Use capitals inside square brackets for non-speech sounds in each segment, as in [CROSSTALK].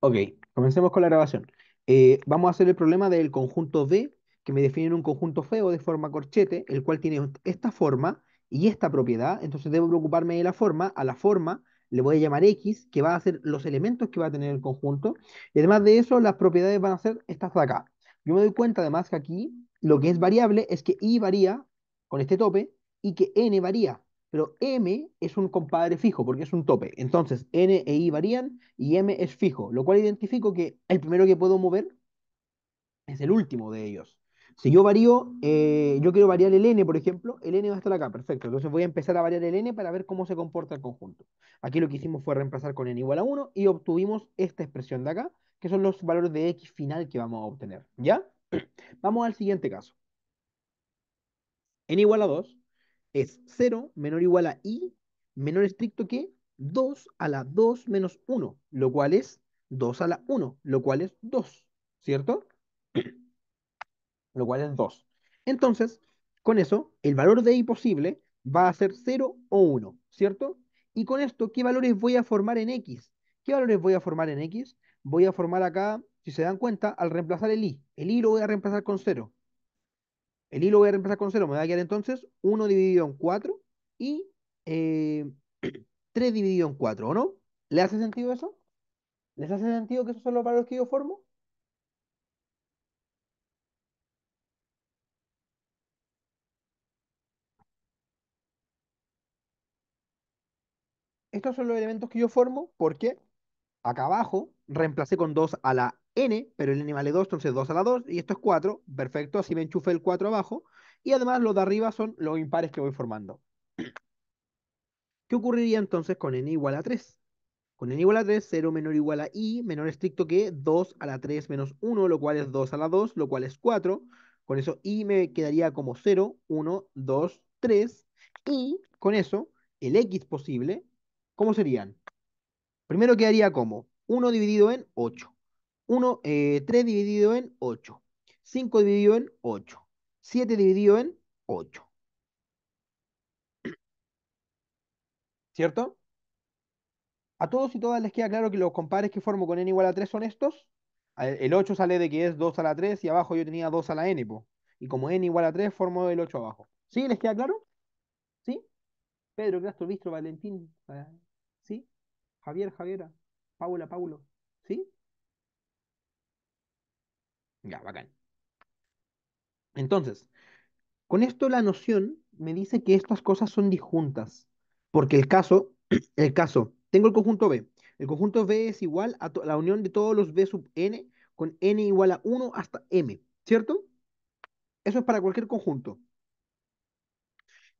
Ok, comencemos con la grabación. Eh, vamos a hacer el problema del conjunto B, que me definen un conjunto feo de forma corchete, el cual tiene esta forma y esta propiedad. Entonces debo preocuparme de la forma. A la forma le voy a llamar X, que va a ser los elementos que va a tener el conjunto. Y además de eso, las propiedades van a ser estas de acá. Yo me doy cuenta además que aquí lo que es variable es que i varía con este tope y que N varía pero M es un compadre fijo porque es un tope. Entonces, N e I varían y M es fijo, lo cual identifico que el primero que puedo mover es el último de ellos. Si yo varío, eh, yo quiero variar el N, por ejemplo, el N va a estar acá, perfecto. Entonces voy a empezar a variar el N para ver cómo se comporta el conjunto. Aquí lo que hicimos fue reemplazar con N igual a 1 y obtuvimos esta expresión de acá, que son los valores de X final que vamos a obtener, ¿ya? [CLEARS THROAT] Vamos al siguiente caso. N igual a 2, es 0 menor o igual a i menor estricto que 2 a la 2 menos 1, lo cual es 2 a la 1, lo cual es 2, ¿cierto? [CLEARS THROAT] lo cual es 2. Entonces, con eso, el valor de i posible va a ser 0 o 1, ¿cierto? Y con esto, ¿qué valores voy a formar en x? ¿Qué valores voy a formar en x? Voy a formar acá, si se dan cuenta, al reemplazar el i. El i lo voy a reemplazar con 0. El hilo voy a reemplazar con 0, me va a quedar entonces 1 dividido en 4 y 3 eh, [CLEARS THROAT] dividido en 4, ¿o no? ¿Le hace sentido eso? ¿Les hace sentido que esos son los valores que yo formo? Estos son los elementos que yo formo porque acá abajo reemplacé con 2 a la n, pero el n vale 2, entonces 2 a la 2, y esto es 4, perfecto, así me enchufe el 4 abajo, y además los de arriba son los impares que voy formando. ¿Qué ocurriría entonces con n igual a 3? Con n igual a 3, 0 menor igual a i, menor estricto que 2 a la 3 menos 1, lo cual es 2 a la 2, lo cual es 4. Con eso i me quedaría como 0, 1, 2, 3. Y con eso, el x posible, ¿cómo serían? Primero quedaría como 1 dividido en 8. 1, 3 eh, dividido en 8, 5 dividido en 8, 7 dividido en 8. ¿Cierto? A todos y todas les queda claro que los compares que formo con n igual a 3 son estos. El 8 sale de que es 2 a la 3 y abajo yo tenía 2 a la n. Y como n igual a 3, formo el 8 abajo. ¿Sí? ¿Les queda claro? ¿Sí? Pedro, Castro, Vistro, Valentín. Eh, ¿Sí? Javier, Javiera. Paula, Paulo. ¿Sí? Ya, bacán. Entonces, con esto la noción me dice que estas cosas son disjuntas, porque el caso, [CLEARS THROAT] el caso, tengo el conjunto B. El conjunto B es igual a la unión de todos los B sub n con n igual a 1 hasta m, ¿cierto? Eso es para cualquier conjunto.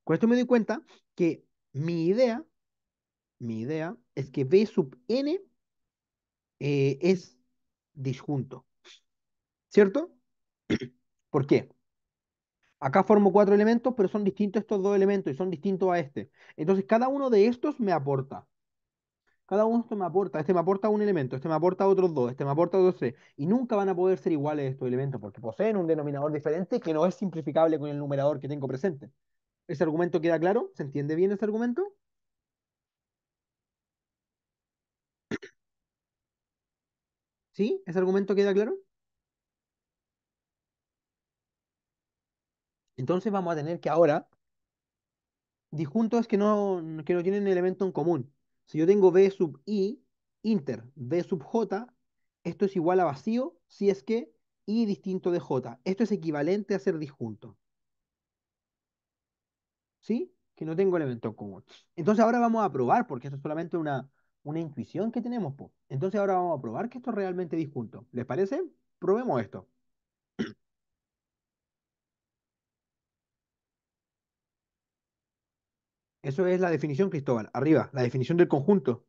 Con esto me doy cuenta que mi idea, mi idea es que B sub n eh, es disjunto. ¿Cierto? [CLEARS THROAT] ¿Por qué? Acá formo cuatro elementos, pero son distintos estos dos elementos y son distintos a este. Entonces, cada uno de estos me aporta. Cada uno de estos me aporta. Este me aporta un elemento, este me aporta otros dos, este me aporta otros tres. Y nunca van a poder ser iguales estos elementos porque poseen un denominador diferente que no es simplificable con el numerador que tengo presente. ¿Ese argumento queda claro? ¿Se entiende bien ese argumento? ¿Sí? ¿Ese argumento queda claro? Entonces vamos a tener que ahora, disjuntos que no, que no tienen elemento en común. Si yo tengo B sub I, inter, B sub J, esto es igual a vacío si es que I distinto de J. Esto es equivalente a ser disjunto. ¿Sí? Que no tengo elemento en común. Entonces ahora vamos a probar, porque esto es solamente una, una intuición que tenemos. Entonces ahora vamos a probar que esto es realmente disjunto. ¿Les parece? Probemos esto. Eso es la definición, Cristóbal. Arriba, la definición del conjunto.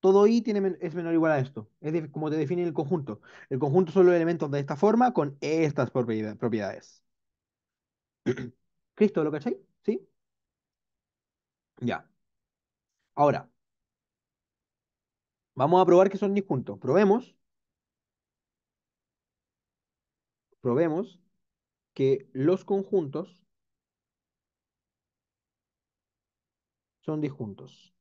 Todo i tiene, es menor o igual a esto. Es como te define el conjunto. El conjunto son los elementos de esta forma con estas propiedades. Cristo, [CLEARS THROAT] ¿lo cacháis? ¿Sí? Ya. Ahora, vamos a probar que son disjuntos. Probemos. Probemos que los conjuntos son disjuntos.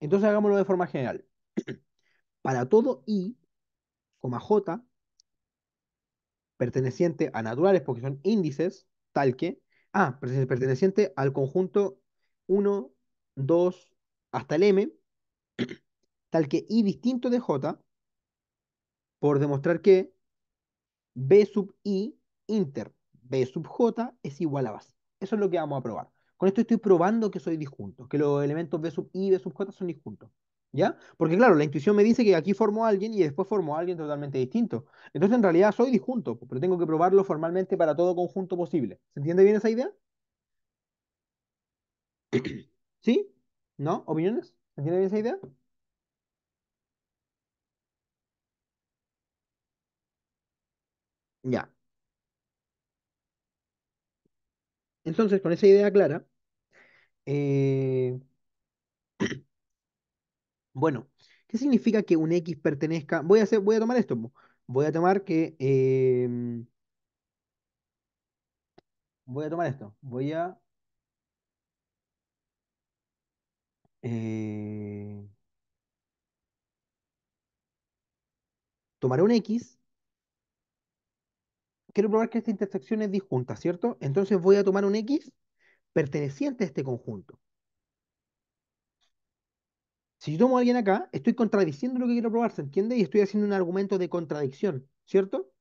Entonces hagámoslo de forma general. [CLEARS THROAT] Para todo i, j, perteneciente a naturales porque son índices, tal que, ah, perteneciente al conjunto 1, 2, hasta el m, [CLEARS THROAT] tal que i distinto de j, por demostrar que b sub i inter b sub j es igual a base. Eso es lo que vamos a probar. Con esto estoy probando que soy disjunto, que los elementos B sub i y B sub j son disjuntos. ¿Ya? Porque claro, la intuición me dice que aquí formó a alguien y después formó a alguien totalmente distinto. Entonces en realidad soy disjunto, pero tengo que probarlo formalmente para todo conjunto posible. ¿Se entiende bien esa idea? [COUGHS] ¿Sí? ¿No? ¿Opiniones? ¿Se entiende bien esa idea? Ya. Entonces, con esa idea clara, eh, [CLEARS THROAT] bueno, ¿qué significa que un X pertenezca? Voy a, hacer, voy a tomar esto. Voy a tomar que... Em, voy a tomar esto. Voy a... Eh, tomar un X quiero probar que esta intersección es disjunta, ¿cierto? Entonces voy a tomar un X perteneciente a este conjunto. Si yo tomo a alguien acá, estoy contradiciendo lo que quiero probar, ¿se entiende? Y estoy haciendo un argumento de contradicción, ¿cierto?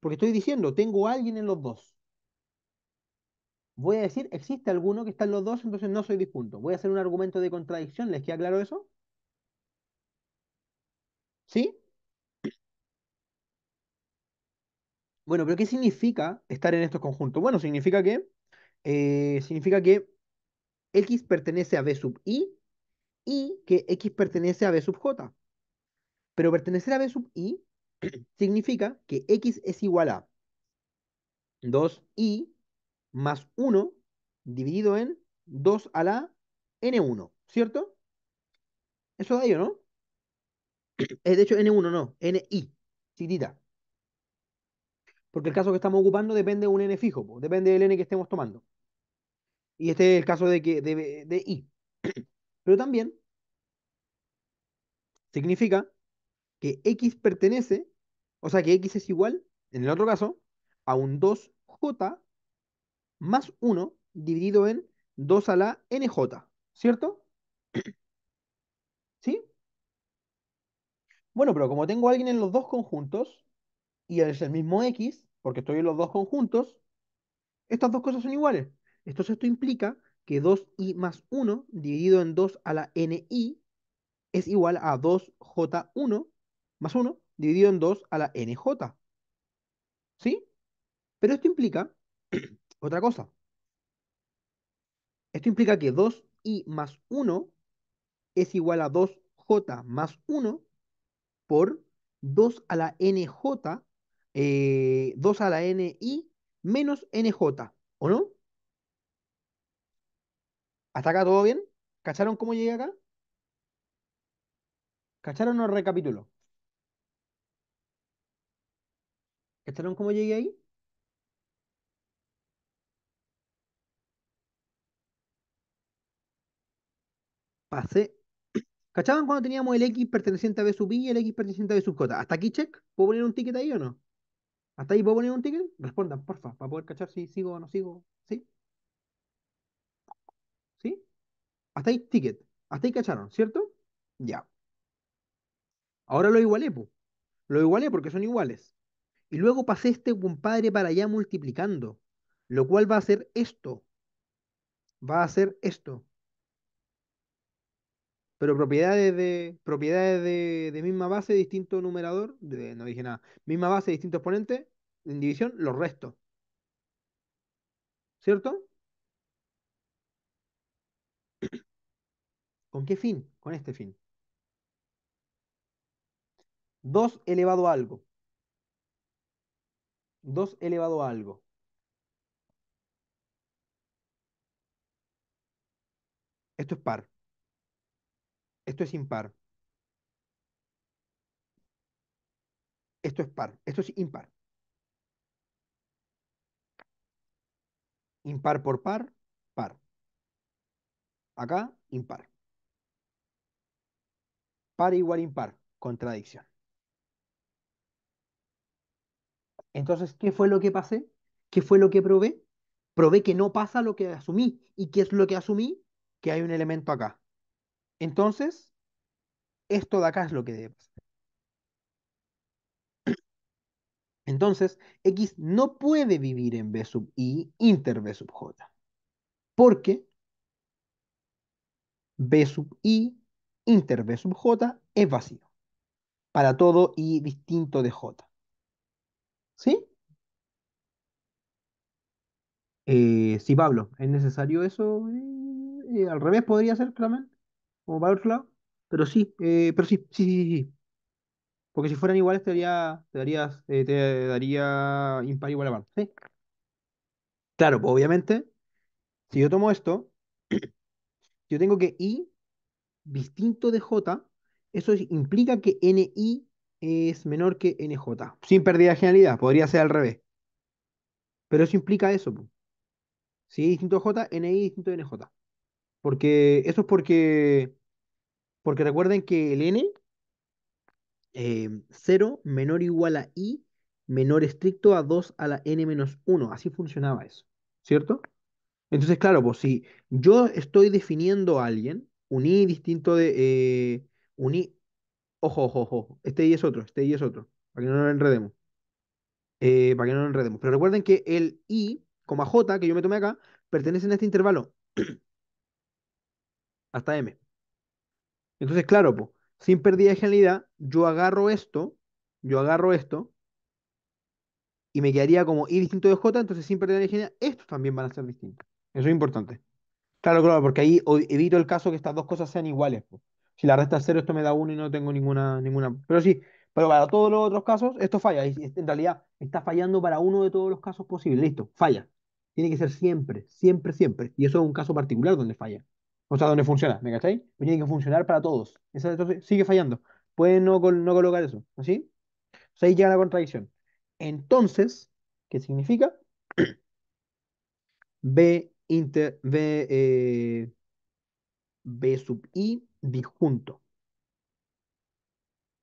Porque estoy diciendo, tengo a alguien en los dos. Voy a decir, existe alguno que está en los dos, entonces no soy disjunto. Voy a hacer un argumento de contradicción, ¿les queda claro eso? ¿Sí? Bueno, pero ¿qué significa estar en estos conjuntos? Bueno, significa que, eh, significa que X pertenece a B sub I y que X pertenece a B sub J. Pero pertenecer a B sub I [CLEARS THROAT] significa que X es igual a 2i más 1 dividido en 2 a la n1, ¿cierto? Eso da ello, ¿no? [CLEARS THROAT] Eh, de hecho, n1 no, ni, chiquitita porque el caso que estamos ocupando depende de un n fijo, depende del n que estemos tomando. Y este es el caso de, que, de, de i. [CLEARS THROAT] Pero también significa que x pertenece, o sea, que x es igual, en el otro caso, a un 2j más 1 dividido en 2 a la nj, ¿cierto? [CLEARS THROAT] ¿Sí? Bueno, pero como tengo a alguien en los dos conjuntos, y es el mismo x, porque estoy en los dos conjuntos, estas dos cosas son iguales. Entonces esto implica que 2i más 1 dividido en 2 a la ni es igual a 2j1 más 1 dividido en 2 a la nj. ¿Sí? Pero esto implica [CLEARS THROAT] otra cosa. Esto implica que 2i más 1 es igual a 2j más 1 por 2 a la nj 2 eh, a la n Y menos nj, ¿o no? ¿Hasta acá todo bien? ¿Cacharon cómo llegué acá? ¿Cacharon o recapitulo? ¿Cacharon cómo llegué ahí? Pasé. ¿Cachaban cuando teníamos el x perteneciente a b sub i y el x perteneciente a b sub j? ¿Hasta aquí check? ¿Puedo poner un ticket ahí o no? ¿Hasta ahí puedo poner un ticket? Respondan, porfa, para poder cachar si sigo o no sigo. ¿Sí? ¿Sí? Hasta ahí ticket. Hasta ahí cacharon, ¿cierto? Ya. Ahora lo igualé, pu. Lo igualé porque son iguales. Y luego pasé este compadre para allá multiplicando, lo cual va a ser esto. Va a ser esto pero propiedades de propiedades de, misma base, distinto numerador, no dije nada, misma base, distinto exponente, en división, los restos. ¿Cierto? ¿Con qué fin? Con este fin. 2 elevado a algo. 2 elevado a algo. Esto es par. Esto es impar. Esto es par. Esto es impar. Impar por par, par. Acá, impar. Par igual impar. Contradicción. Entonces, ¿qué fue lo que pasé? ¿Qué fue lo que probé? Probé que no pasa lo que asumí. ¿Y qué es lo que asumí? Que hay un elemento acá. Entonces, esto de acá es lo que debe pasar. [CLEARS THROAT] Entonces, X no puede vivir en B sub I inter B sub J. Porque B sub I inter B sub J es vacío. Para todo I distinto de J. ¿Sí? Si eh, sí, Pablo, ¿es necesario eso? Eh, eh, al revés podría ser, claramente? como para Pero sí, eh, pero sí, sí, sí, sí. Porque si fueran iguales te daría, te darías, eh, te daría impar igual a par, Claro, pues obviamente, si yo tomo esto, [CLEARS THROAT] yo tengo que i distinto de j, eso implica que ni es menor que nj, sin pérdida de generalidad. podría ser al revés. Pero eso implica eso. Pues. Si i distinto de j, ni distinto de nj. Porque eso es porque porque recuerden que el n, 0 em, menor o igual a i menor estricto a 2 a la n menos 1. Así funcionaba eso, ¿cierto? Entonces, claro, pues si yo estoy definiendo a alguien, un i distinto de... Eh, un i, ojo, ojo, ojo, este i es otro, este i es otro, para que no nos enredemos. Eh, para que no nos enredemos. Pero recuerden que el i, j, que yo me tomé acá, pertenece a este intervalo. [CLEARS THROAT] hasta m. Entonces, claro, sin pérdida de genialidad, yo agarro esto, yo agarro esto, y me quedaría como I distinto de J, entonces sin pérdida de genialidad, estos también van a ser distintos. Eso es importante. Claro, claro, porque ahí evito el caso que estas dos cosas sean iguales. Si la resta es cero, esto me da uno y no tengo ninguna, ninguna. Pero sí, pero para todos los otros casos, esto falla. En realidad, está fallando para uno de todos los casos posibles. Listo, falla. Tiene que ser siempre, siempre, siempre. Y eso es un caso particular donde falla. O sea, donde funciona, ¿me cacháis? tiene que funcionar para todos. entonces sigue fallando. Pueden no, colocar eso, ¿Sí? O ahí llega la contradicción. Entonces, ¿qué significa? [CLEARS THROAT] B inter eh, B, sub I disjunto.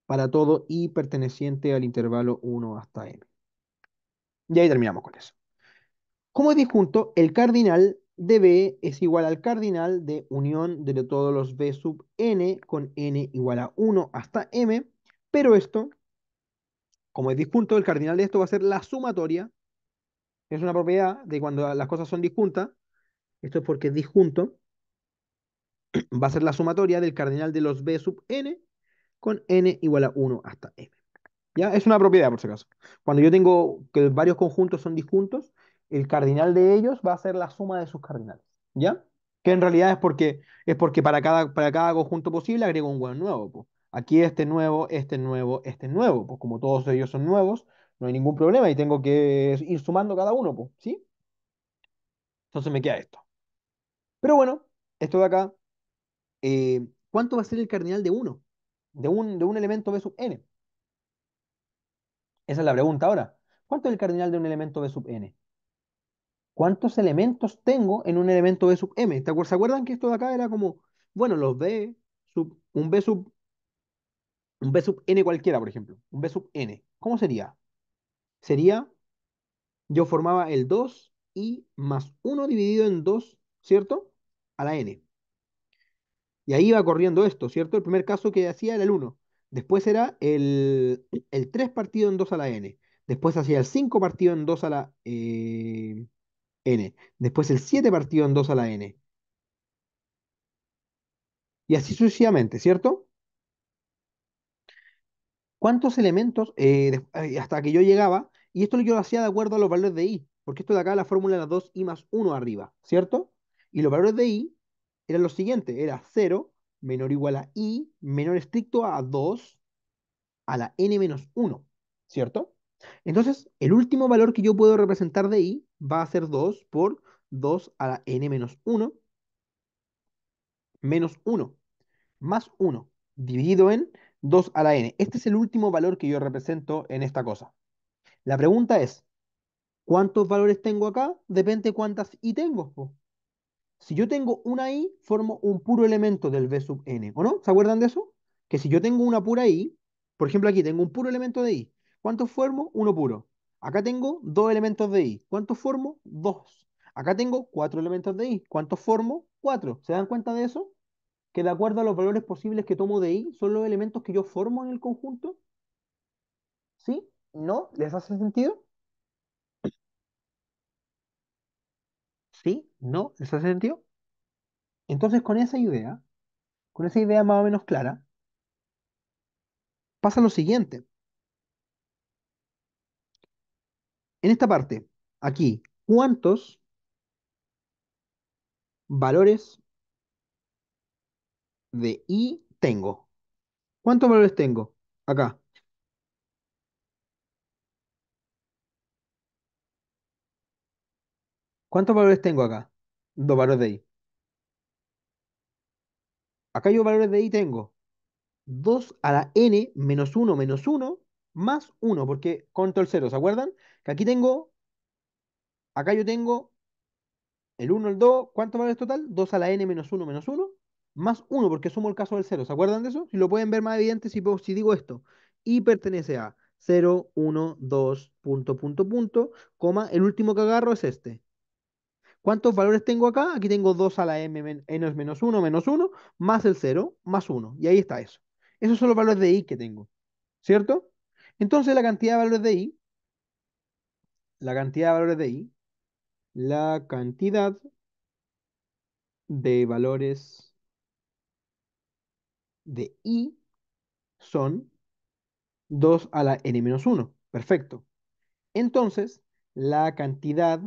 Para todo I perteneciente al intervalo 1 hasta M. Y ahí terminamos con eso. Como es disjunto, el cardinal de B es igual al cardinal de unión de todos los B sub n con n igual a 1 hasta m, pero esto, como es disjunto, el cardinal de esto va a ser la sumatoria, es una propiedad de cuando las cosas son disjuntas, esto es porque es disjunto, [CLEARS THROAT] va a ser la sumatoria del cardinal de los B sub n con n igual a 1 hasta m. ¿Ya? Es una propiedad, por si acaso. Cuando yo tengo que varios conjuntos son disjuntos, el cardinal de ellos va a ser la suma de sus cardinales, ¿ya? Que en realidad es porque, es porque para, cada, para cada conjunto posible agrego un hueón nuevo. Aquí este nuevo, este nuevo, este nuevo. Pues como todos ellos son nuevos, no hay ningún problema y tengo que ir sumando cada uno, ¿sí? Entonces me queda esto. Pero bueno, esto de acá, eh, ¿cuánto va a ser el cardinal de uno? De un, de un elemento B sub n. Esa es la pregunta ahora. ¿Cuánto es el cardinal de un elemento B sub n? cuántos elementos tengo en un elemento B sub m. ¿Se acuerdan que esto de acá era como, bueno, los B sub, un B sub, un B sub n cualquiera, por ejemplo, un B sub n. ¿Cómo sería? Sería, yo formaba el 2 y más 1 dividido en 2, ¿cierto? A la n. Y ahí iba corriendo esto, ¿cierto? El primer caso que hacía era el 1. Después era el, 3 partido en 2 a la n. Después hacía el 5 partido en 2 a la... Eh, Después el 7 partido en 2 a la n. Y así sucesivamente, ¿cierto? ¿Cuántos elementos eh, eh, hasta que yo llegaba? Y esto lo yo lo hacía de acuerdo a los valores de i, porque esto de acá la fórmula era 2i más 1 arriba, ¿cierto? Y los valores de i eran los siguientes, era 0 menor o igual a i menor estricto a 2 a la n menos 1, ¿cierto? Entonces, el último valor que yo puedo representar de i va a ser 2 por 2 a la n menos 1 menos 1 más 1 dividido en 2 a la n. Este es el último valor que yo represento en esta cosa. La pregunta es, ¿cuántos valores tengo acá? Depende cuántas i tengo. Si yo tengo una i, formo un puro elemento del b sub n, ¿o no? ¿Se acuerdan de eso? Que si yo tengo una pura i, por ejemplo aquí tengo un puro elemento de i, ¿Cuántos formo? Uno puro. Acá tengo dos elementos de i. ¿Cuántos formo? Dos. Acá tengo cuatro elementos de i. ¿Cuántos formo? Cuatro. ¿Se dan cuenta de eso? Que de acuerdo a los valores posibles que tomo de i, son los elementos que yo formo en el conjunto. ¿Sí? ¿No? ¿Les hace sentido? ¿Sí? ¿No? ¿Les hace sentido? Entonces, con esa idea, con esa idea más o menos clara, pasa lo siguiente. en esta parte, aquí, ¿cuántos valores de i tengo? ¿Cuántos valores tengo? Acá. ¿Cuántos valores tengo acá? Dos valores de i. Acá yo valores de i tengo 2 a la n menos 1 menos 1 más 1, porque el 0, ¿se acuerdan? Que aquí tengo, acá yo tengo el 1, el 2, ¿cuánto vale el total? 2 a la n menos 1 menos 1, más 1, porque sumo el caso del 0, ¿se acuerdan de eso? Si lo pueden ver más evidente si, digo esto, y pertenece a 0, 1, 2, punto, punto, punto, coma, el último que agarro es este. ¿Cuántos valores tengo acá? Aquí tengo 2 a la m, n menos 1, menos 1, más el 0, más 1. Y ahí está eso. Esos son los valores de i que tengo. ¿Cierto? Entonces la cantidad de valores de i, la cantidad de valores de i, la cantidad de valores de i son 2 a la n-1. Perfecto. Entonces, la cantidad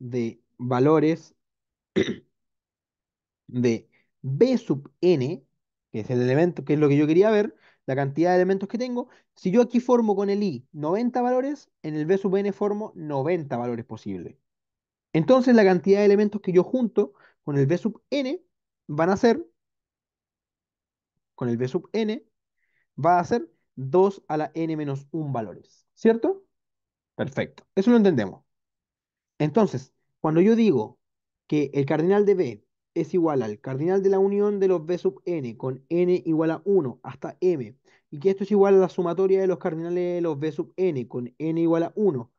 de valores de b sub n, que es el elemento, que es lo que yo quería ver, la cantidad de elementos que tengo. Si yo aquí formo con el i 90 valores, en el b sub n formo 90 valores posibles. Entonces la cantidad de elementos que yo junto con el b sub n van a ser, con el b sub n, va a ser 2 a la n menos 1 valores, ¿cierto? Perfecto, eso lo entendemos. Entonces, cuando yo digo que el cardinal de b es igual al cardinal de la unión de los B sub n con n igual a 1 hasta m, y que esto es igual a la sumatoria de los cardinales de los B sub n con n igual a 1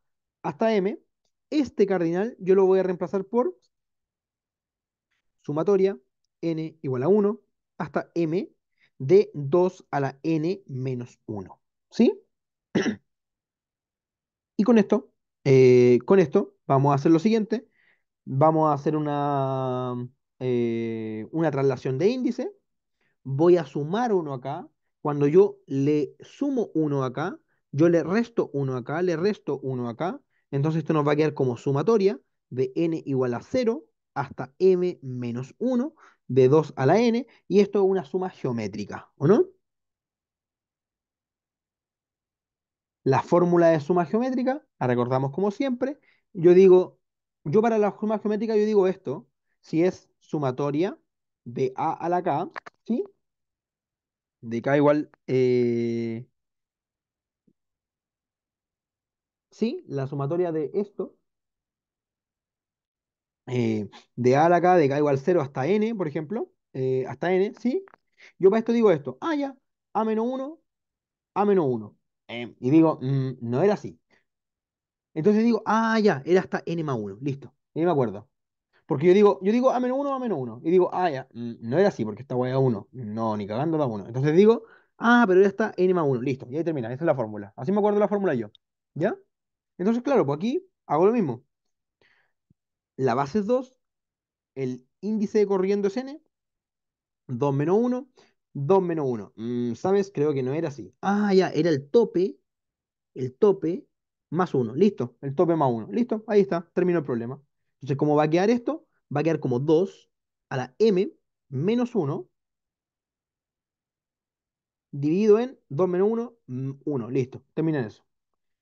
hasta m, este cardinal yo lo voy a reemplazar por sumatoria n igual a 1 hasta m de 2 a la n menos 1. ¿Sí? [CLEARS THROAT] y con esto, eh, con esto, vamos a hacer lo siguiente. Vamos a hacer una eh, una traslación de índice, voy a sumar uno acá, cuando yo le sumo uno acá, yo le resto uno acá, le resto uno acá, entonces esto nos va a quedar como sumatoria de n igual a 0 hasta m menos 1, de 2 a la n, y esto es una suma geométrica, ¿o no? La fórmula de suma geométrica, la recordamos como siempre, yo digo, yo para la suma geométrica yo digo esto, si es sumatoria de A a la K, ¿sí? De K igual, eh, sí, la sumatoria de esto, eh, de A a la K, de K igual 0 hasta N, por ejemplo, eh, hasta N, ¿sí? Yo para esto digo esto, ah, ya, A menos 1, A menos 1. y digo, mm, no era así. Entonces digo, ah, ya, era hasta N más 1, listo, y me acuerdo. Porque yo digo, yo digo a ah, menos a menos Y digo, ah, ya, mm, no era así porque esta hueá era uno. No, ni cagando da 1. Entonces digo, ah, pero ya está n más 1. Listo, y ahí termina. Esa es la fórmula. Así me acuerdo la fórmula yo. ¿Ya? Entonces, claro, pues aquí hago lo mismo. La base es 2, el índice de corriendo es n, 2 menos 1, 2 menos 1. Mm, ¿Sabes? Creo que no era así. Ah, ya, era el tope, el tope más 1. Listo, el tope más 1. Listo, ahí está, terminó el problema. Entonces, ¿cómo va a quedar esto? Va a quedar como 2 a la m menos 1 dividido en 2 menos 1, 1. Mm, Listo, termina eso.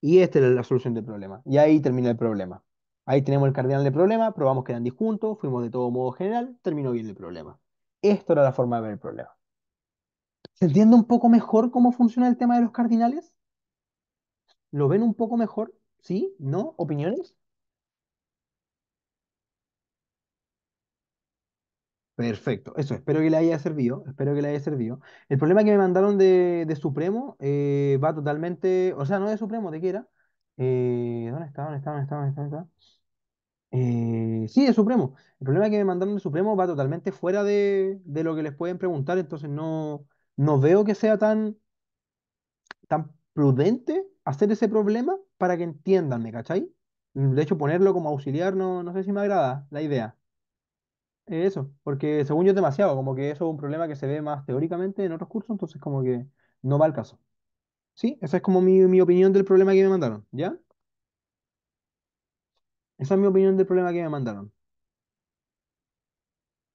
Y esta es la solución del problema. Y ahí termina el problema. Ahí tenemos el cardinal del problema, probamos que eran disjuntos, fuimos de todo modo general, terminó bien el problema. Esto era la forma de ver el problema. ¿Se entiende un poco mejor cómo funciona el tema de los cardinales? ¿Lo ven un poco mejor? ¿Sí? ¿No? ¿Opiniones? Perfecto, eso, espero que le haya servido, espero que le haya servido. El problema que me mandaron de, Supremo eh, va totalmente, o sea, no de Supremo, de quiera. era. Eh, ¿Dónde está? ¿Dónde está? ¿Dónde está? Eh, sí, de Supremo. El problema que me mandaron de Supremo va totalmente fuera de, lo que les pueden preguntar, entonces no, no veo que sea tan, tan prudente hacer ese problema para que entiendan, ¿me cachai? De hecho, ponerlo como auxiliar no, no sé si me agrada la idea. Eso, porque según yo es demasiado, como que eso es un problema que se ve más teóricamente en otros cursos, entonces como que no va al caso. Sí, esa es como mi, opinión del problema que me mandaron, ¿ya? Esa es mi opinión del problema que me mandaron.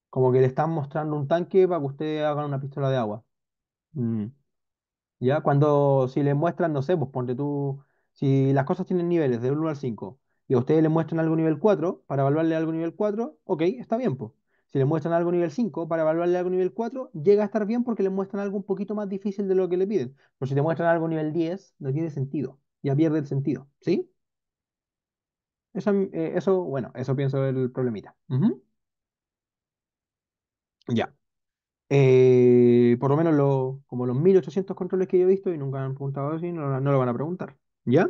Como que le están mostrando un tanque para que ustedes hagan una pistola de agua. Mm. ¿Ya? Cuando, si le muestran, no sé, pues ponte tú, si las cosas tienen niveles de 1 al 5 y a ustedes le muestran algo nivel 4 para evaluarle algo nivel 4, ok, está bien, pues. Si le muestran algo nivel 5, para evaluarle algo nivel 4, llega a estar bien porque le muestran algo un poquito más difícil de lo que le piden. Pero si te muestran algo nivel 10, no tiene sentido. Ya pierde el sentido, ¿sí? Eso, eh, bueno, eso pienso el problemita. Ya. Eh, por lo menos como los 1800 controles que yo he visto y nunca han preguntado así, no, lo van a preguntar. ¿Ya?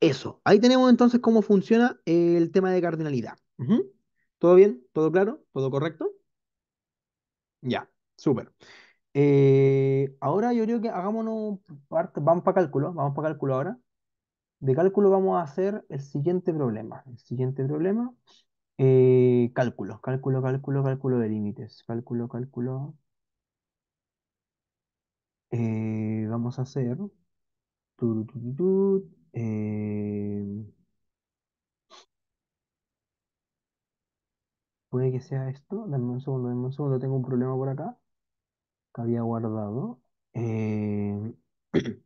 Eso. Ahí tenemos entonces cómo funciona el tema de cardinalidad. ¿Todo bien? ¿Todo claro? ¿Todo correcto? Ya, súper. Eh, ahora yo creo que hagámonos parte, vamos para cálculo, vamos para cálculo ahora. De cálculo vamos a hacer el siguiente problema. El siguiente problema, eh, cálculo, cálculo, cálculo, cálculo de límites. Cálculo, cálculo. Eh, vamos a hacer... Puede que sea esto. Dame un segundo, dame un segundo. Tengo un problema por acá que había guardado. Eh, [CLEARS THROAT]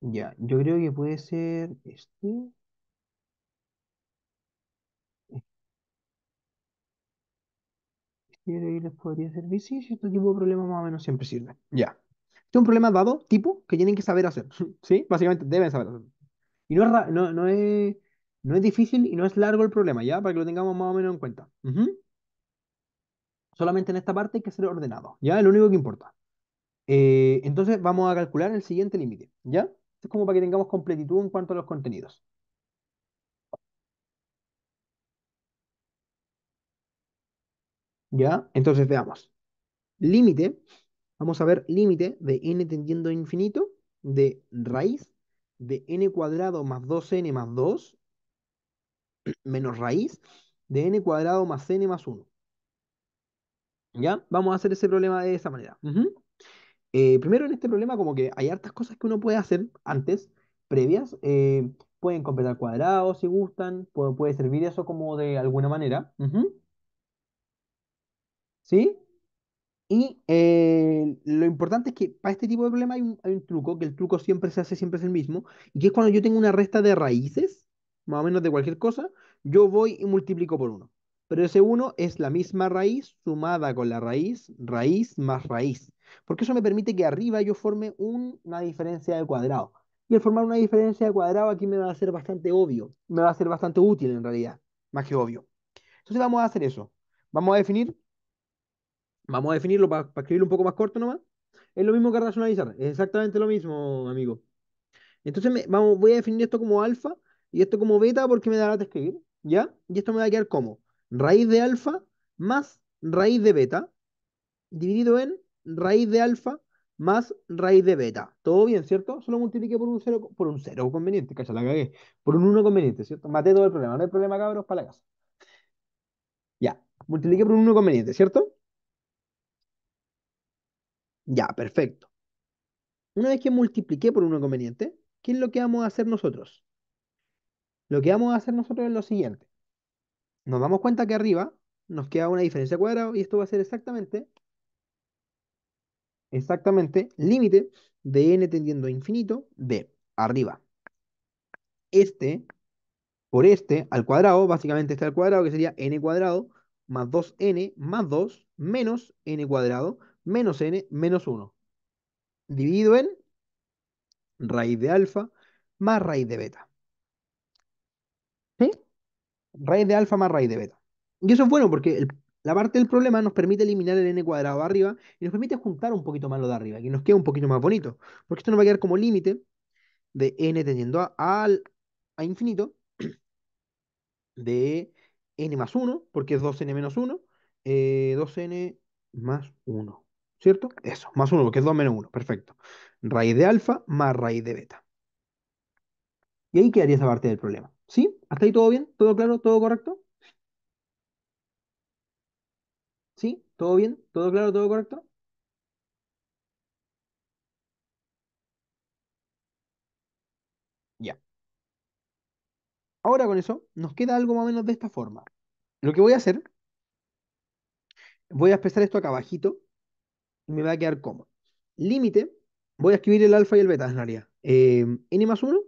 ya, yo creo que puede ser este. Y les podría servir. Sí, si este tipo de problemas más o menos siempre sirve. Ya. Este es un problema dado, tipo, que tienen que saber hacer. [LAUGHS] ¿Sí? Básicamente deben saber hacer. Y no es, no, es, difícil y no es largo el problema, ¿ya? Para que lo tengamos más o menos en cuenta. Solamente en esta parte hay que ser ordenado, ¿ya? Es lo único que importa. Eh, entonces vamos a calcular el siguiente límite, ¿ya? Esto es como para que tengamos completitud en cuanto a los contenidos. ¿Ya? Entonces veamos. Límite. Vamos a ver límite de n tendiendo a infinito de raíz de n cuadrado más 2n más 2 [CLEARS THROAT] menos raíz de n cuadrado más n más 1. ¿Ya? Vamos a hacer ese problema de esa manera. Eh, primero en este problema como que hay hartas cosas que uno puede hacer antes, previas. Eh, pueden completar cuadrados si gustan, puede, servir eso como de alguna manera. ¿sí? Y eh, lo importante es que para este tipo de problema hay un, truco, que el truco siempre se hace, siempre es el mismo, y que es cuando yo tengo una resta de raíces, más o menos de cualquier cosa, yo voy y multiplico por uno. Pero ese uno es la misma raíz sumada con la raíz, raíz más raíz. Porque eso me permite que arriba yo forme una diferencia de cuadrado. Y el formar una diferencia de cuadrado aquí me va a ser bastante obvio, me va a ser bastante útil en realidad, más que obvio. Entonces vamos a hacer eso. Vamos a definir vamos a definirlo para escribirlo un poco más corto nomás, es lo mismo que racionalizar, es exactamente lo mismo, amigo. Entonces vamos, voy a definir esto como alfa y esto como beta porque me da dará de escribir, ¿ya? Y esto me va a quedar como raíz de alfa más raíz de beta dividido en raíz de alfa más raíz de beta. Todo bien, ¿cierto? Solo multipliqué por un cero por un cero conveniente, cacha, la cagué. Por un uno conveniente, ¿cierto? Maté todo el problema, no hay problema, cabros, para la casa. Ya, multipliqué por un uno conveniente, ¿cierto? Ya, perfecto. Una vez que multipliqué por 1 conveniente, ¿qué es lo que vamos a hacer nosotros? Lo que vamos a hacer nosotros es lo siguiente. Nos damos cuenta que arriba nos queda una diferencia cuadrada y esto va a ser exactamente, exactamente, límite de n tendiendo a infinito de arriba. Este por este al cuadrado, básicamente este al cuadrado, que sería n cuadrado más 2n más 2 menos n cuadrado menos n menos 1. Divido en raíz de alfa más raíz de beta. ¿Sí? Raíz de alfa más raíz de beta. Y eso es bueno porque la parte del problema nos permite eliminar el n cuadrado arriba y nos permite juntar un poquito más lo de arriba, que nos queda un poquito más bonito. Porque esto nos va a quedar como límite de n tendiendo a, infinito [CLEARS THROAT] de n más 1, porque es 2n menos 1, 2n eh, más 1. ¿cierto? Eso, más 1, porque es 2 menos 1, perfecto. Raíz de alfa más raíz de beta. Y ahí quedaría esa parte del problema. ¿Sí? ¿Hasta ahí todo bien? ¿Todo claro? ¿Todo correcto? ¿Sí? ¿Todo bien? ¿Todo claro? ¿Todo correcto? Ya. Ahora con eso nos queda algo más o menos de esta forma. Lo que voy a hacer, voy a expresar esto acá abajito, me va a quedar como límite, voy a escribir el alfa y el beta en realidad. Em, n más 1,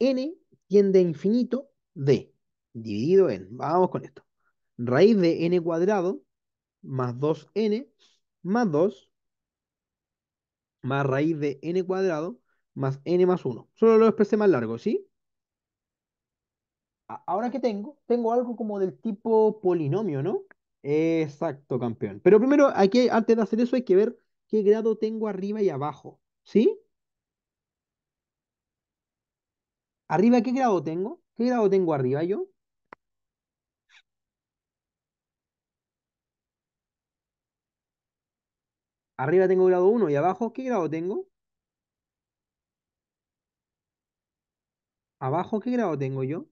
n tiende a infinito d, dividido en, vamos con esto, raíz de n cuadrado más 2n más 2 más raíz de n cuadrado más n más 1. Solo lo expresé más largo, ¿sí? Ahora que tengo, tengo algo como del tipo polinomio, ¿no? Exacto, campeón. Pero primero, que antes de hacer eso, hay que ver qué grado tengo arriba y abajo. ¿Sí? ¿Arriba qué grado tengo? ¿Qué grado tengo arriba yo? Arriba tengo grado 1 y abajo, ¿qué grado tengo? Abajo, ¿qué grado tengo yo?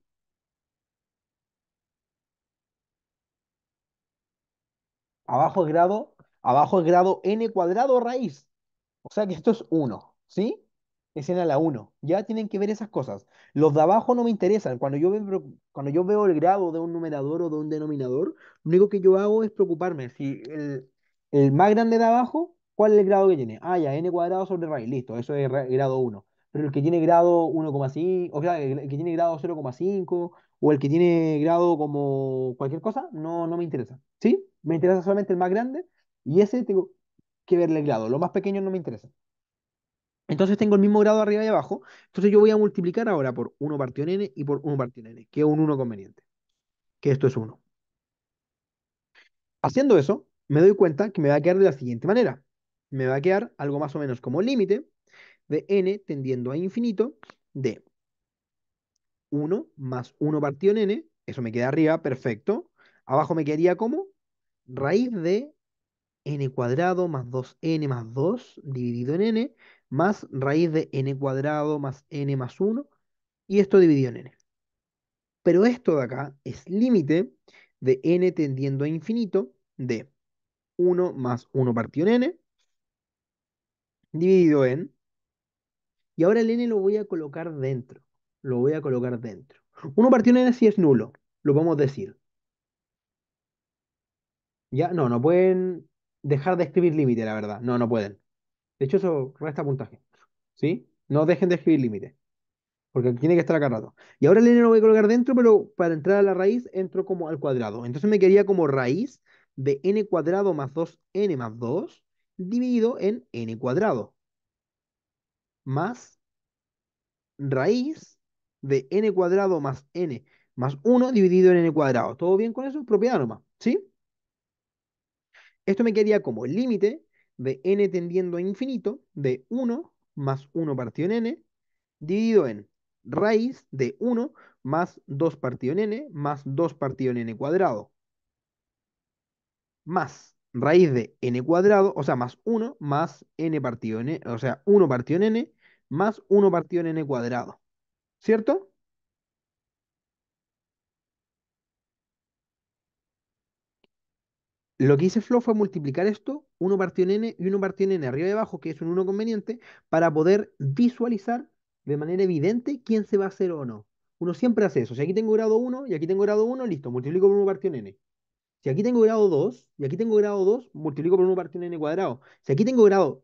Abajo es grado, abajo es grado n cuadrado raíz. O sea que esto es 1, ¿sí? a la 1. Ya tienen que ver esas cosas. Los de abajo no me interesan. Cuando yo, veo, cuando yo veo el grado de un numerador o de un denominador, lo único que yo hago es preocuparme. Si el, el más grande de abajo, ¿cuál es el grado que tiene? Ah, ya, n cuadrado sobre raíz. Listo, eso es grado 1 pero el que tiene grado 1,5, o sea, el que tiene grado 0,5, o el que tiene grado como cualquier cosa, no, no me interesa. ¿Sí? Me interesa solamente el más grande y ese tengo que verle el grado. lo más pequeño no me interesa. Entonces tengo el mismo grado arriba y abajo. Entonces yo voy a multiplicar ahora por 1 partido n y por 1 partido n, que es un 1 conveniente. Que esto es 1. Haciendo eso, me doy cuenta que me va a quedar de la siguiente manera. Me va a quedar algo más o menos como límite de n tendiendo a infinito de 1 más 1 partido en n, eso me queda arriba, perfecto. Abajo me quedaría como raíz de n cuadrado más 2n más 2 dividido en n, más raíz de n cuadrado más n más 1, y esto dividido en n. Pero esto de acá es límite de n tendiendo a infinito de 1 más 1 partido en n, dividido en... Y ahora el n lo voy a colocar dentro lo voy a colocar dentro. Uno partido n si es nulo, lo podemos decir. Ya, no, no pueden dejar de escribir límite, la verdad. No, no pueden. De hecho, eso resta puntaje. ¿Sí? No dejen de escribir límite. Porque tiene que estar acá rato. Y ahora el n lo voy a colocar dentro, pero para entrar a la raíz entro como al cuadrado. Entonces me quería como raíz de n cuadrado más 2n más 2 dividido en n cuadrado. Más raíz de n cuadrado más n más 1 dividido en n cuadrado. ¿Todo bien con eso? Propiedad nomás, ¿sí? Esto me quedaría como el límite de n tendiendo a infinito de 1 más 1 partido en n dividido en raíz de 1 más 2 partido en n más 2 partido en n cuadrado más raíz de n cuadrado, o sea, más 1 más n partido en n, e, o sea, 1 partido en n más 1 partido en n cuadrado. ¿Cierto? Lo que hice Flow fue multiplicar esto, 1 partido en n y 1 partido en n arriba y abajo, que es un 1 conveniente, para poder visualizar de manera evidente quién se va a hacer o no. Uno siempre hace eso. Si aquí tengo grado 1 y aquí tengo grado 1, listo, multiplico por 1 partido en n. Si aquí tengo grado 2 y aquí tengo grado 2, multiplico por 1 partido en n cuadrado. Si aquí tengo grado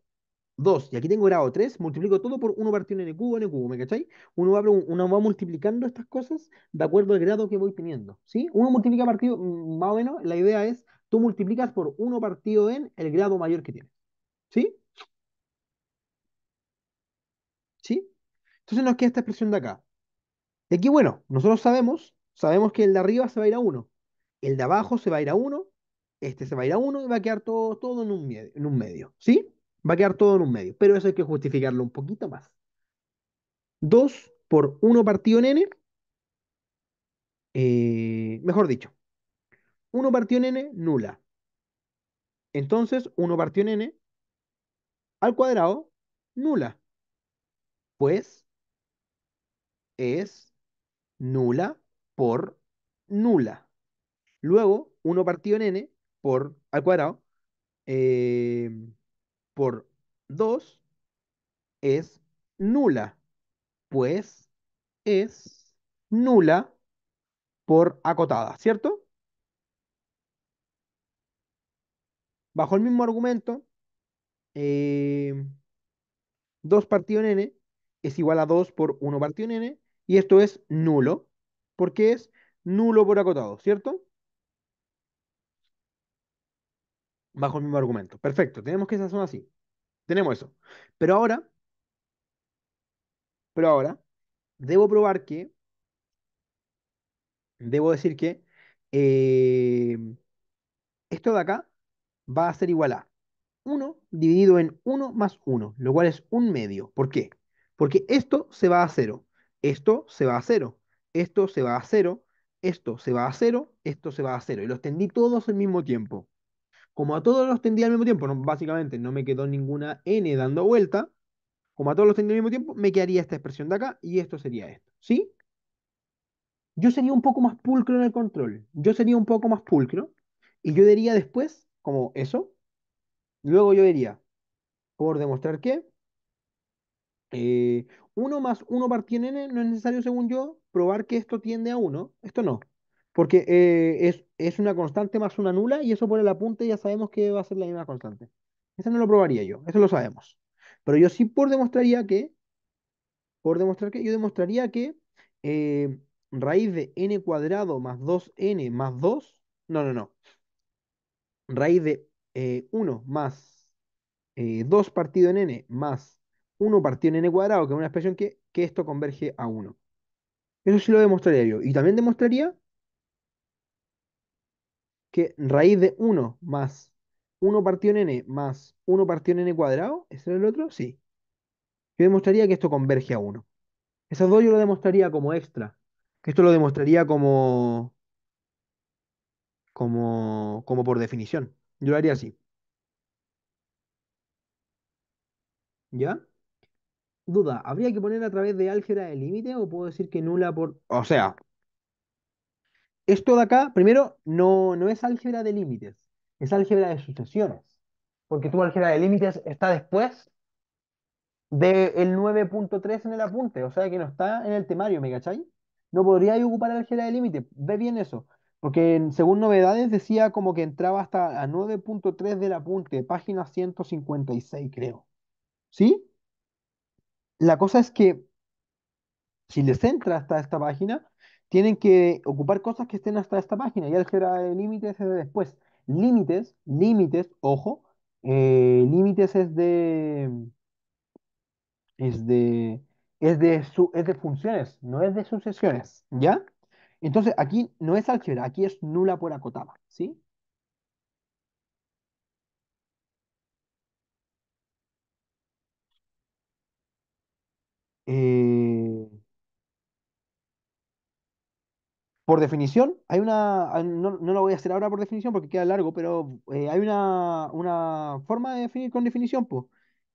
2, y aquí tengo grado 3, multiplico todo por 1 partido en cubo, n cubo, ¿me cacháis? Uno va, uno multiplicando estas cosas de acuerdo al grado que voy teniendo, ¿sí? Uno multiplica partido, mm, más o menos, la idea es, tú multiplicas por 1 partido en el grado mayor que tienes, ¿sí? ¿Sí? Entonces nos queda esta expresión de acá. Y aquí, bueno, nosotros sabemos, sabemos que el de arriba se va a ir a 1, el de abajo se va a ir a 1, este se va a ir a 1 y va a quedar todo, todo en, un en un medio, ¿sí? Va a quedar todo en un medio, pero eso hay que justificarlo un poquito más. 2 por 1 partido en n, eh, mejor dicho, 1 partido en n, nula. Entonces, 1 partido en n al cuadrado, nula. Pues es nula por nula. Luego, 1 partido en n por al cuadrado, eh, por 2 es nula, pues es nula por acotada, ¿cierto? Bajo el mismo argumento, 2 eh, partido en n es igual a 2 por 1 partido en n, y esto es nulo, porque es nulo por acotado, ¿cierto? bajo el mismo argumento. Perfecto, tenemos que esas son así. Tenemos eso. Pero ahora, pero ahora, debo probar que, debo decir que em, esto de acá va a ser igual a 1 dividido en 1 más 1, lo cual es un medio. ¿Por qué? Porque esto se va a cero esto se va a 0, esto se va a 0, esto se va a 0, esto se va a 0. Y los tendí todos al mismo tiempo. Como a todos los tendría al mismo tiempo, básicamente no me quedó ninguna n dando vuelta, como a todos los tendría al mismo tiempo, me quedaría esta expresión de acá y esto sería esto, ¿sí? Yo sería un poco más pulcro en el control, yo sería un poco más pulcro y yo diría después, como eso, luego yo diría, por demostrar que 1 eh, más 1 partido n no es necesario, según yo, probar que esto tiende a 1. Esto no. Porque eh, es, una constante más una nula y eso por el apunte ya sabemos que va a ser la misma constante. Eso no lo probaría yo, eso lo sabemos. Pero yo sí por demostraría que, por demostrar que, yo demostraría que eh, raíz de n cuadrado más 2n más 2, no, no, no. Raíz de 1 eh, más 2 partido en n más 1 partido en n cuadrado, que es una expresión que, que esto converge a 1. Eso sí lo demostraría yo. Y también demostraría que raíz de 1 más 1 partido en n más 1 partido en n cuadrado, ¿ese el otro? Sí. Yo demostraría que esto converge a 1. Esas dos yo lo demostraría como extra. Que esto lo demostraría como, como, como por definición. Yo lo haría así. ¿Ya? Duda, ¿habría que poner a través de álgebra el límite o puedo decir que nula por... O sea, esto de acá, primero, no, no es álgebra de límites, es álgebra de sucesiones, porque tu álgebra de límites está después del 9.3 en el apunte, o sea que no está en el temario, ¿me cachai? No podría ocupar álgebra de límites, ve bien eso, porque según novedades decía como que entraba hasta a 9.3 del apunte, página 156 creo, ¿sí? La cosa es que si les entra hasta esta página, tienen que ocupar cosas que estén hasta esta página y álgebra de límites es de después. Límites, límites, ojo, eh, límites es de es de es de su, de funciones, no es de sucesiones, ¿ya? Entonces, aquí no es álgebra, aquí es nula por acotada, ¿sí? Eh, por definición, hay una, ah, no, lo voy a hacer ahora por definición porque queda largo, pero eh, hay una, forma de definir con definición,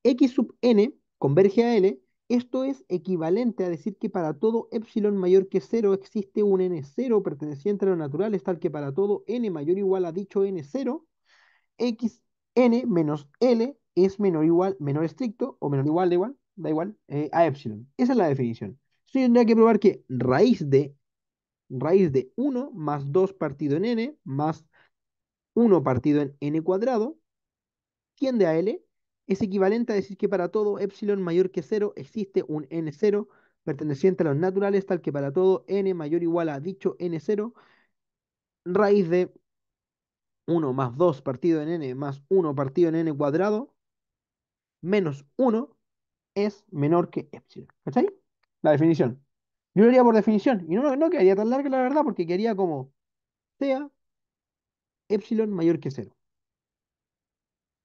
X sub n converge a L, esto es equivalente a decir que para todo epsilon mayor que 0 existe un n0 perteneciente a lo natural, es tal que para todo n mayor o igual a dicho n0, xn menos L es menor o igual, menor estricto o menor o igual, da igual, da igual, eh, a epsilon. Esa es la definición. Entonces tendría que probar que raíz de raíz de 1 más 2 partido en n más 1 partido en n cuadrado, tiende a L, es equivalente a decir que para todo epsilon mayor que 0 existe un n0 perteneciente a los naturales, tal que para todo n mayor o igual a dicho n0, raíz de 1 más 2 partido en n más 1 partido en n cuadrado, menos 1 es menor que epsilon. ¿Cachai? La definición. Yo lo haría por definición. Y no, no quedaría tan larga, la verdad, porque quería como sea epsilon mayor que 0.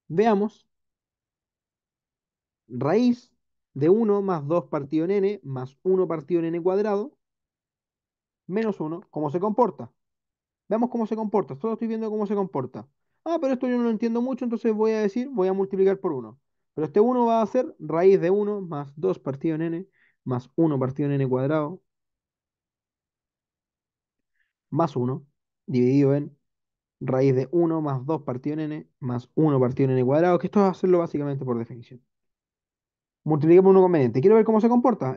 Veamos. Raíz de 1 más 2 partido en n más 1 partido en n cuadrado menos 1, ¿cómo se comporta? Veamos cómo se comporta. Solo estoy viendo cómo se comporta. Ah, pero esto yo no lo entiendo mucho, entonces voy a decir, voy a multiplicar por 1. Pero este 1 va a ser raíz de 1 más 2 partido en n más 1 partido en n cuadrado más 1 dividido en raíz de 1 más 2 partido en n más 1 partido en n cuadrado, que esto va a hacerlo básicamente por definición. Multipliquemos uno con Quiero ver cómo se comporta.